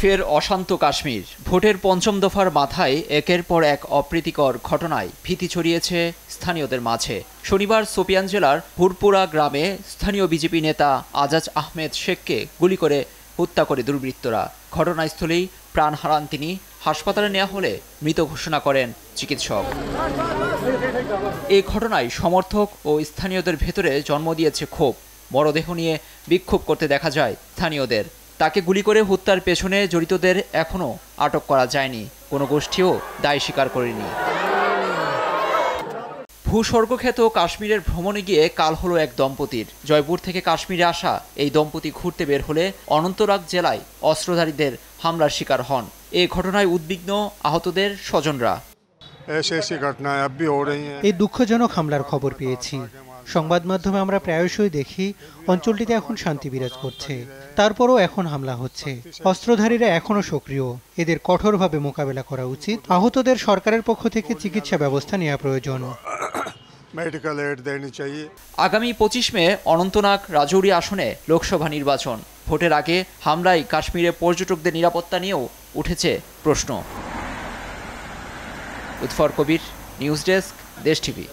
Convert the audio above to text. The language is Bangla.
ফের অশান্ত কাশ্মীর ভোটের পঞ্চম দফার মাথায় একের পর এক অপ্রীতিকর ঘটনায় ভীতি ছড়িয়েছে স্থানীয়দের মাঝে শনিবার সোপিয়ান জেলার ভুরপুরা গ্রামে স্থানীয় বিজেপি নেতা আজাজ আহমেদ শেখকে গুলি করে হত্যা করে দুর্বৃত্তরা ঘটনাস্থলেই প্রাণ হারান তিনি হাসপাতালে নেওয়া হলে মৃত ঘোষণা করেন চিকিৎসক এই ঘটনায় সমর্থক ও স্থানীয়দের ভেতরে জন্ম দিয়েছে ক্ষোভ মরদেহ নিয়ে বিক্ষোভ করতে দেখা যায় স্থানীয়দের তাকে গুলি করে হত্যার পেছনে জড়িতদের এখনও আটক করা যায়নি কোনো গোষ্ঠীও দায় স্বীকার করেনি ভূস্বর্গখ্যাত কাশ্মীরের ভ্রমণে গিয়ে কাল হলো এক দম্পতির জয়পুর থেকে কাশ্মীরে আসা এই দম্পতি ঘুরতে বের হলে অনন্তনাগ জেলায় অস্ত্রধারীদের হামলার শিকার হন এ ঘটনায় উদ্বিগ্ন আহতদের স্বজনরা এই দুঃখজনক হামলার খবর পেয়েছি সংবাদ মাধ্যমে আমরা প্রায়শই দেখি অঞ্চলটিতে এখন শান্তি বিরাজ করছে তারপরও এখন হামলা হচ্ছে অস্ত্রধারীরা এখনও সক্রিয় এদের কঠোরভাবে মোকাবেলা করা উচিত আহতদের সরকারের পক্ষ থেকে চিকিৎসা ব্যবস্থা নেওয়া প্রয়োজন আগামী পঁচিশ মে অনন্তনাগ রাজৌরি আসনে লোকসভা নির্বাচন ভোটের আগে হামলায় কাশ্মীরে পর্যটকদের নিরাপত্তা নিয়েও উঠেছে প্রশ্ন উৎফর Kabir news desk Desh TV